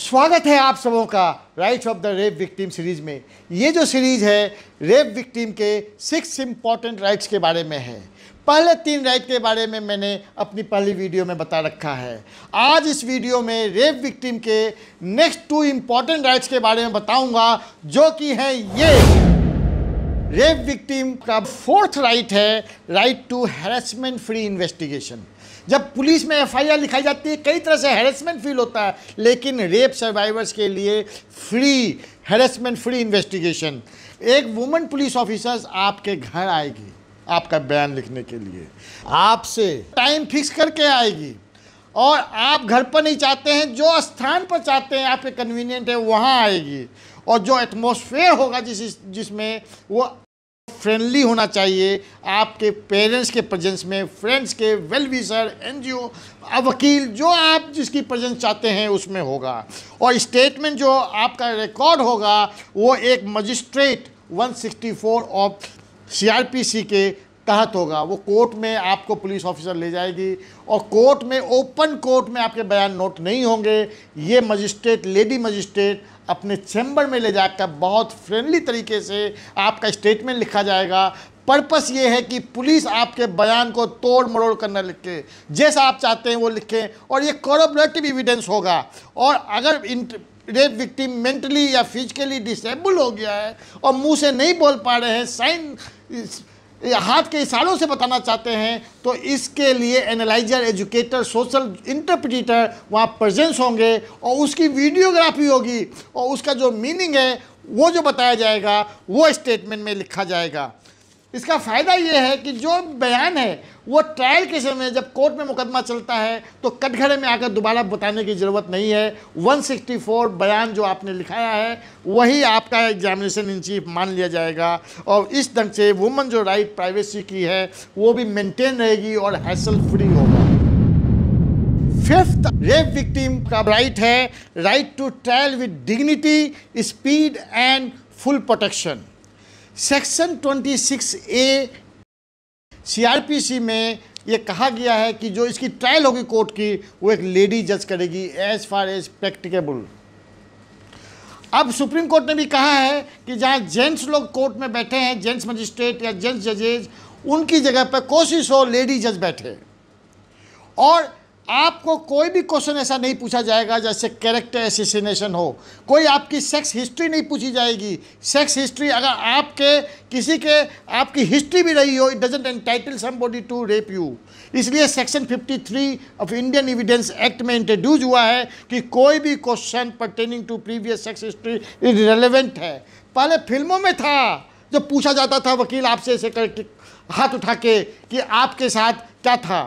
स्वागत है आप सबों का rights of the rape victim series में ये जो सीरीज है रेप विक्टिम के सिक्स इंपॉर्टेंट राइट्स के बारे में है पहले तीन राइट के बारे में मैंने अपनी पहली वीडियो में बता रखा है आज इस वीडियो में रेप विक्टिम के नेक्स्ट टू इंपॉर्टेंट राइट्स के बारे में बताऊंगा जो कि है ये रेप विक्टिम का फोर्थ राइट है right to harassment free investigation जब पुलिस में एफआईआर लिखाई जाती है कई तरह से हेरेसमेंट फील होता है लेकिन रेप सर्वाइवर्स के लिए फ्री हेरेसमेंट फ्री इन्वेस्टिगेशन एक वुमेन पुलिस ऑफिसर्स आपके घर आएगी आपका बयान लिखने के लिए आपसे टाइम फिक्स करके आएगी और आप घर पर नहीं चाहते हैं जो स्थान पर चाहते हैं आपके कन्वीनियंट है वहाँ आएगी और जो एटमोसफेयर होगा जिस जिसमें वो फ्रेंडली होना चाहिए आपके पेरेंट्स के प्रजेंस में फ्रेंड्स के वेलविशर एन जी वकील जो आप जिसकी प्रजेंस चाहते हैं उसमें होगा और स्टेटमेंट जो आपका रिकॉर्ड होगा वो एक मजिस्ट्रेट 164 ऑफ सीआरपीसी के तहत होगा वो कोर्ट में आपको पुलिस ऑफिसर ले जाएगी और कोर्ट में ओपन कोर्ट में आपके बयान नोट नहीं होंगे ये मजिस्ट्रेट लेडी मजिस्ट्रेट अपने चैम्बर में ले जाकर बहुत फ्रेंडली तरीके से आपका स्टेटमेंट लिखा जाएगा पर्पस ये है कि पुलिस आपके बयान को तोड़ मरोड़ करना लिखे जैसा आप चाहते हैं वो लिखें और ये कॉरोबरेटिव एविडेंस होगा और अगर इन रेप विक्टिम मेंटली या फिजिकली डिसेबल हो गया है और मुंह से नहीं बोल पा रहे हैं साइन हाथ के इशारों से बताना चाहते हैं तो इसके लिए एनालाइजर एजुकेटर सोशल इंटरप्रिटेटर वहाँ प्रेजेंस होंगे और उसकी वीडियोग्राफी होगी और उसका जो मीनिंग है वो जो बताया जाएगा वो स्टेटमेंट में लिखा जाएगा इसका फ़ायदा ये है कि जो बयान है वो ट्रायल के समय जब कोर्ट में मुकदमा चलता है तो कटघरे में आकर दोबारा बताने की ज़रूरत नहीं है 164 बयान जो आपने लिखाया है वही आपका एग्जामिनेशन इन चीफ मान लिया जाएगा और इस ढंग से वुमन जो राइट प्राइवेसी की है वो भी मेंटेन रहेगी और हैसल फ्री होगा फिफ्थ रेप विक्टीम का राइट है right to trial with dignity speed and full protection section 26 A CrPC में ये कहा गया है कि जो इसकी ट्रायल होगी कोर्ट की वो एक लेडी जज करेगी एज फार एज प्रैक्टिकेबल अब सुप्रीम कोर्ट ने भी कहा है कि जहाँ जेंट्स लोग कोर्ट में बैठे हैं जेंट्स मजिस्ट्रेट या जेंट्स जजेज उनकी जगह पर कोशिश हो लेडी जज बैठे और आपको कोई भी क्वेश्चन ऐसा नहीं पूछा जाएगा जैसे कैरेक्टर एसिसिनेशन हो कोई आपकी सेक्स हिस्ट्री नहीं पूछी जाएगी सेक्स हिस्ट्री अगर आपके किसी के आपकी हिस्ट्री भी रही हो it doesn't entitle somebody to rape you इसलिए section 53 of Indian evidence act में इंट्रोड्यूस हुआ है कि कोई भी question pertaining to previous sex history is relevant है पहले फिल्मों में था जब पूछा जाता था वकील आपसे ऐसे हाथ उठा के कि आपके साथ क्या था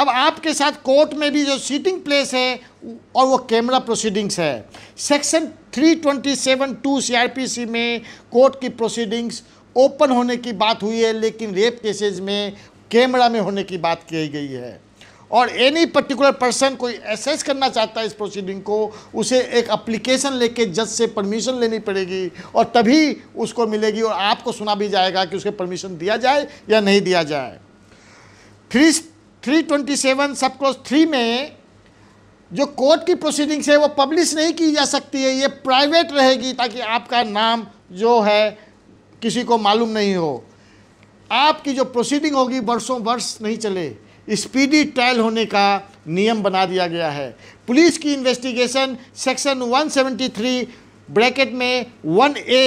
अब आपके साथ कोर्ट में भी जो सीटिंग प्लेस है और वो कैमरा प्रोसीडिंग्स है सेक्शन 327 टू सीआरपीसी में कोर्ट की प्रोसीडिंग्स ओपन होने की बात हुई है लेकिन रेप केसेज में कैमरा में होने की बात की गई है और एनी पर्टिकुलर पर्सन कोई एसेस करना चाहता है इस प्रोसीडिंग को उसे एक अप्लीकेशन लेके जज से परमिशन लेनी पड़ेगी और तभी उसको मिलेगी और आपको सुना भी जाएगा कि उसके परमिशन दिया जाए या नहीं दिया जाए थ्री 327 सब क्लोज थ्री में जो कोर्ट की प्रोसीडिंग्स है वो पब्लिश नहीं की जा सकती है ये प्राइवेट रहेगी ताकि आपका नाम जो है किसी को मालूम नहीं हो आपकी जो प्रोसीडिंग होगी वर्षों वर्ष नहीं चले स्पीडी ट्रायल होने का नियम बना दिया गया है पुलिस की इन्वेस्टिगेशन सेक्शन 173 ब्रैकेट में 1 ए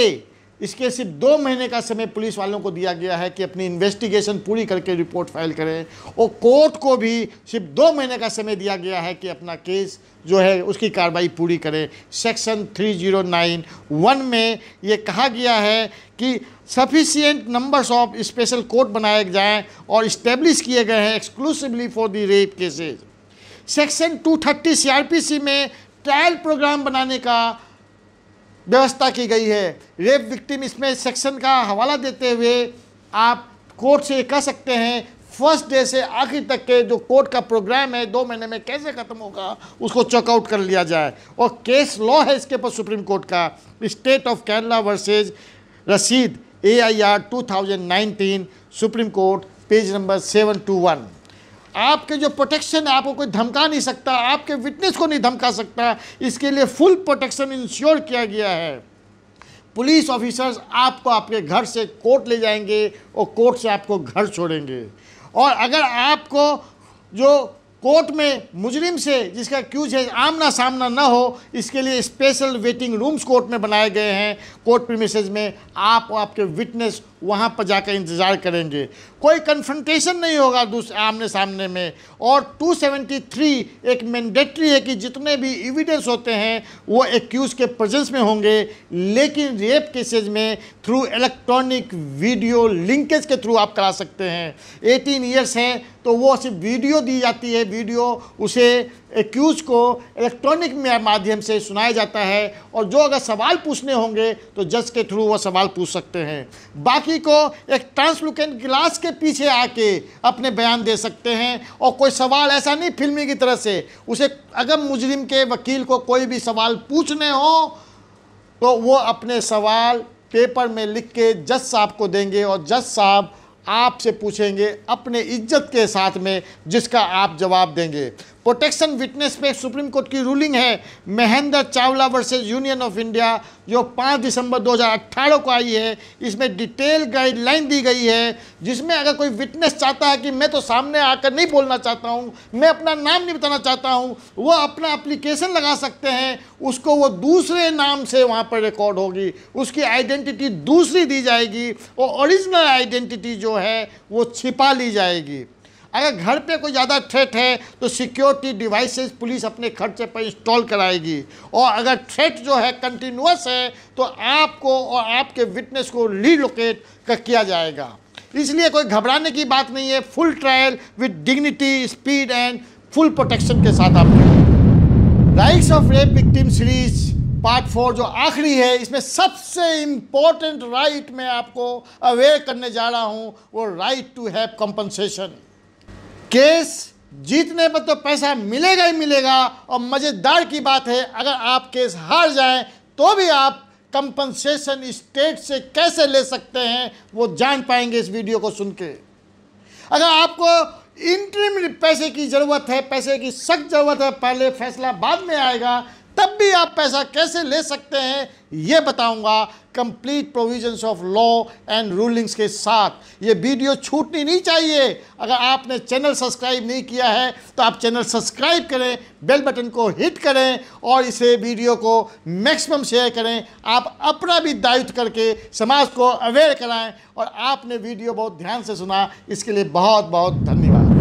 इसके सिर्फ दो महीने का समय पुलिस वालों को दिया गया है कि अपनी इन्वेस्टिगेशन पूरी करके रिपोर्ट फाइल करें और कोर्ट को भी सिर्फ दो महीने का समय दिया गया है कि अपना केस जो है उसकी कार्रवाई पूरी करें सेक्शन 3091 में ये कहा गया है कि sufficient numbers of special court बनाए जाएँ और इस्टेब्लिश किए गए हैं exclusively for the rape cases section two thirty में ट्रायल प्रोग्राम बनाने का व्यवस्था की गई है रेप विक्टिम इसमें सेक्शन का हवाला देते हुए आप कोर्ट से कह सकते हैं फर्स्ट डे से आखिर तक के जो कोर्ट का प्रोग्राम है दो महीने में कैसे ख़त्म होगा उसको चेकआउट कर लिया जाए और केस लॉ है इसके पर सुप्रीम कोर्ट का state of Kerala versus Rasheed A I R two thousand nineteen supreme court page number seven two one आपके जो प्रोटेक्शन है आपको कोई धमका नहीं सकता आपके विटनेस को नहीं धमका सकता इसके लिए फुल प्रोटेक्शन इंश्योर किया गया है पुलिस ऑफिसर्स आपको आपके घर से कोर्ट ले जाएंगे और कोर्ट से आपको घर छोड़ेंगे और अगर आपको जो कोर्ट में मुजरिम से जिसका क्यूज है आमना सामना ना हो इसके लिए स्पेशल वेटिंग रूम्स कोर्ट में बनाए गए हैं कोर्ट प्रीमिसेज में आप आपके विटनेस वहाँ पर जाकर इंतज़ार करेंगे कोई कन्फ्रंटेशन नहीं होगा दूसरे आमने सामने में और 273 एक मैंडेटरी है कि जितने भी एविडेंस होते हैं वो एक्यूज के प्रेजेंस में होंगे लेकिन रेप केसेज में थ्रू इलेक्ट्रॉनिक वीडियो लिंकेज के थ्रू आप करा सकते हैं 18 ईयर्स हैं तो वो सिर्फ वीडियो दी जाती है वीडियो उसे एक्यूज को इलेक्ट्रॉनिक माध्यम से सुनाया जाता है और जो अगर सवाल पूछने होंगे तो जज के थ्रू वह सवाल पूछ सकते हैं बाकी को एक ट्रांसलुकेंट ग्लास के पीछे आके अपने बयान दे सकते हैं और कोई सवाल ऐसा नहीं फिल्मी की तरह से उसे अगर मुजरिम के वकील को कोई भी सवाल पूछने हो तो वो अपने सवाल पेपर में लिख के जज साहब को देंगे और जज साहब आपसे पूछेंगे अपने इज्जत के साथ में जिसका आप जवाब देंगे प्रोटेक्शन विटनेस पे सुप्रीम कोर्ट की रूलिंग है Mahendra Chawla versus union of India जो 5 दिसंबर 2018 को आई है इसमें डिटेल गाइडलाइन दी गई है जिसमें अगर कोई विटनेस चाहता है कि मैं तो सामने आकर नहीं बोलना चाहता हूँ मैं अपना नाम नहीं बताना चाहता हूँ वो अपना अप्लीकेशन लगा सकते हैं उसको वो दूसरे नाम से वहाँ पर रिकॉर्ड होगी उसकी आइडेंटिटी दूसरी दी जाएगी और ओरिजिनल आइडेंटिटी जो है वो छिपा ली जाएगी अगर घर पे कोई ज़्यादा थ्रेट है तो सिक्योरिटी डिवाइसेस पुलिस अपने खर्चे पर इंस्टॉल कराएगी और अगर थ्रेट जो है कंटिन्यूस है तो आपको और आपके विटनेस को रीलोकेट किया जाएगा इसलिए कोई घबराने की बात नहीं है full trial with dignity speed and full protection के साथ आप rights of rape victim series part four जो आखिरी है इसमें सबसे इम्पोर्टेंट राइट मैं आपको अवेयर करने जा रहा हूँ वो right to have compensation case जीतने पर तो पैसा मिलेगा ही मिलेगा और मज़ेदार की बात है अगर आप केस हार जाएं तो भी आप कंपनसेशन स्टेट से कैसे ले सकते हैं वो जान पाएंगे इस वीडियो को सुन के अगर आपको इंटरमीडिएट पैसे की ज़रूरत है पैसे की सख्त ज़रूरत है पहले फैसला बाद में आएगा तब भी आप पैसा कैसे ले सकते हैं ये बताऊंगा complete provisions of law and rulings के साथ ये वीडियो छूटनी नहीं चाहिए अगर आपने चैनल सब्सक्राइब नहीं किया है तो आप चैनल सब्सक्राइब करें बेल बटन को हिट करें और इसे वीडियो को मैक्सिमम शेयर करें आप अपना भी दायित्व करके समाज को अवेयर कराएं और आपने वीडियो बहुत ध्यान से सुना इसके लिए बहुत बहुत धन्यवाद